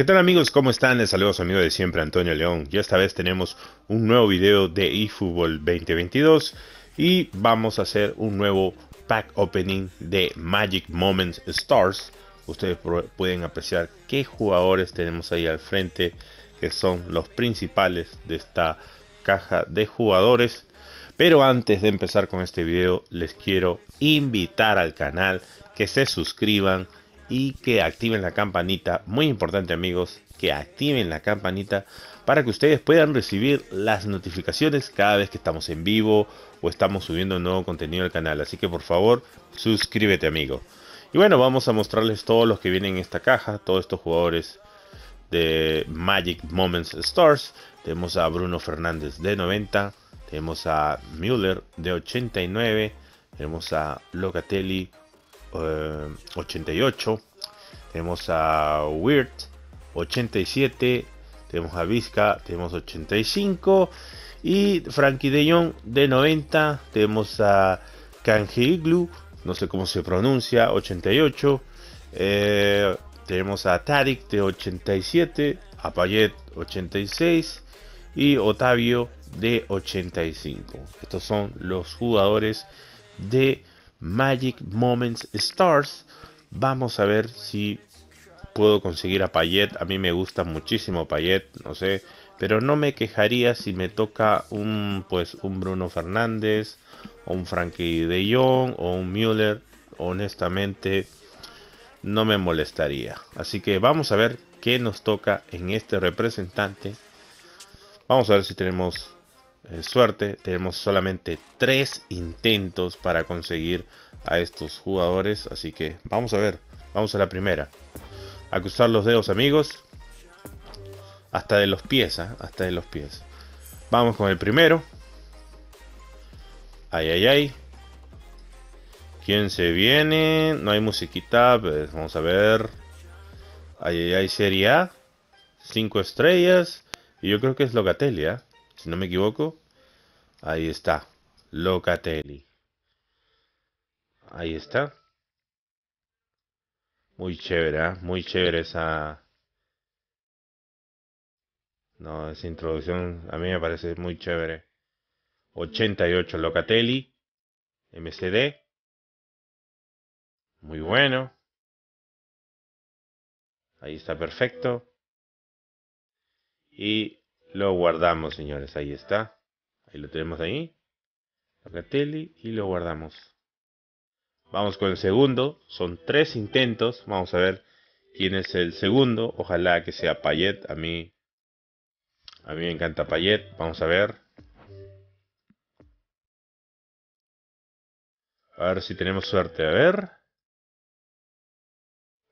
¿Qué tal amigos? ¿Cómo están? Les saludo a su amigo de siempre Antonio León y esta vez tenemos un nuevo video de eFootball 2022 y vamos a hacer un nuevo pack opening de Magic Moments Stars. Ustedes pueden apreciar qué jugadores tenemos ahí al frente que son los principales de esta caja de jugadores. Pero antes de empezar con este video les quiero invitar al canal que se suscriban y que activen la campanita. Muy importante amigos, que activen la campanita para que ustedes puedan recibir las notificaciones cada vez que estamos en vivo o estamos subiendo nuevo contenido al canal. Así que por favor, suscríbete amigo. Y bueno, vamos a mostrarles todos los que vienen en esta caja, todos estos jugadores de Magic Moments Stars. Tenemos a Bruno Fernández de 90, tenemos a Müller de 89, tenemos a Locatelli 88. Eh, tenemos a Weird 87. Tenemos a Vizca, tenemos 85. Y Frankie de Jong de 90. Tenemos a Kanji Iglu, no sé cómo se pronuncia, 88. Eh, tenemos a Tarik de 87. A Payet 86. Y Otavio de 85. Estos son los jugadores de Magic Moments Stars. Vamos a ver si puedo conseguir a Payet. A mí me gusta muchísimo Payet, no sé. Pero no me quejaría si me toca un, pues, un Bruno Fernández, o un Frankie de Jong, o un Müller. Honestamente, no me molestaría. Así que vamos a ver qué nos toca en este representante. Vamos a ver si tenemos eh, suerte, tenemos solamente tres intentos para conseguir a estos jugadores. Así que vamos a ver, vamos a la primera. A cruzar los dedos, amigos. Hasta de los pies, ¿ah? hasta de los pies. Vamos con el primero. Ay, ay, ay. ¿Quién se viene? No hay musiquita, pues, vamos a ver. Ay, ay, ay, Serie A. Cinco estrellas. Y yo creo que es Locatelia, ¿ah? si no me equivoco. Ahí está. Locatelli. Ahí está. Muy chévere, ¿ah? muy chévere esa... No, esa introducción a mí me parece muy chévere. 88 Locatelli. MCD. Muy bueno. Ahí está perfecto. Y lo guardamos, señores. Ahí está. Ahí lo tenemos ahí. Locatelli y lo guardamos. Vamos con el segundo. Son tres intentos. Vamos a ver quién es el segundo. Ojalá que sea Payet. A mí, a mí me encanta Payet. Vamos a ver. A ver si tenemos suerte. A ver.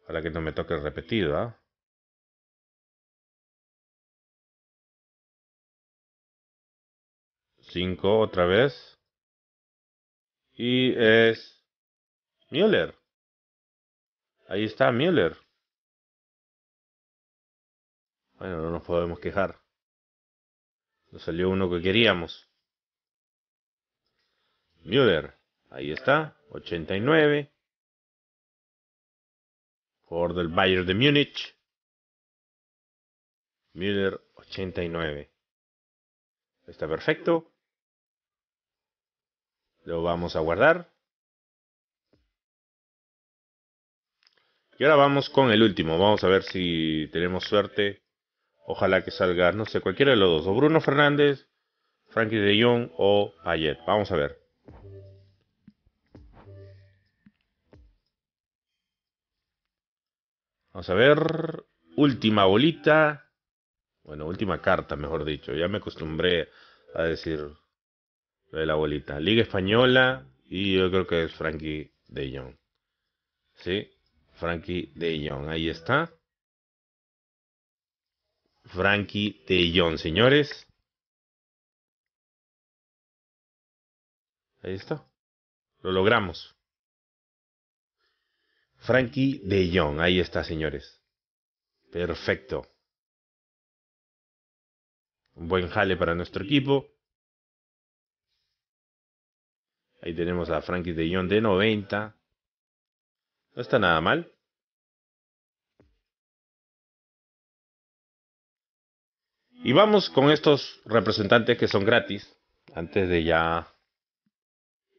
para que no me toque repetido, ¿ah? 5 otra vez. Y es Müller. Ahí está Müller. Bueno, no nos podemos quejar. Nos salió uno que queríamos. Müller. Ahí está. 89. por del Bayern de Múnich. Müller 89. Está perfecto. Lo vamos a guardar. Y ahora vamos con el último. Vamos a ver si tenemos suerte. Ojalá que salga, no sé, cualquiera de los dos. O Bruno Fernández, Frankie de Jong o Payet. Vamos a ver. Vamos a ver. Última bolita. Bueno, última carta, mejor dicho. Ya me acostumbré a decir de la abuelita. Liga Española y yo creo que es Frankie de Jong. ¿Sí? Frankie de Jong, ahí está. Frankie de Jong, señores. Ahí está. Lo logramos. Frankie de Jong, ahí está, señores. Perfecto. Un buen jale para nuestro equipo. Ahí tenemos a Frankie de de 90. No está nada mal. Y vamos con estos representantes que son gratis. Antes de ya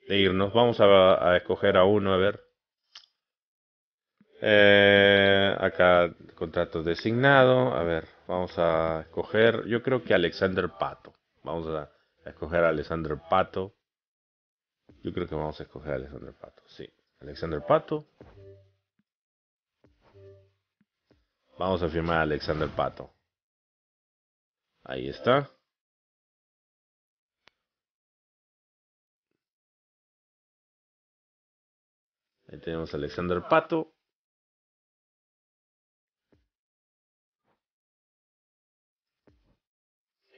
de irnos, vamos a, escoger a uno, a ver. Eh, acá contrato designado. A ver, vamos a escoger. Yo creo que Alexander Pato. Vamos a escoger a Alexander Pato. Yo creo que vamos a escoger a Alexander Pato. Sí, Alexander Pato. Vamos a firmar a Alexander Pato. Ahí está. Ahí tenemos a Alexander Pato.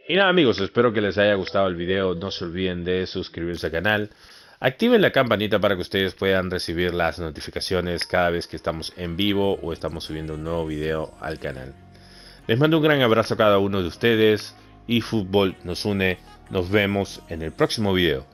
Y nada amigos, espero que les haya gustado el video. No se olviden de suscribirse al canal. Activen la campanita para que ustedes puedan recibir las notificaciones cada vez que estamos en vivo o estamos subiendo un nuevo video al canal. Les mando un gran abrazo a cada uno de ustedes y fútbol nos une. Nos vemos en el próximo video.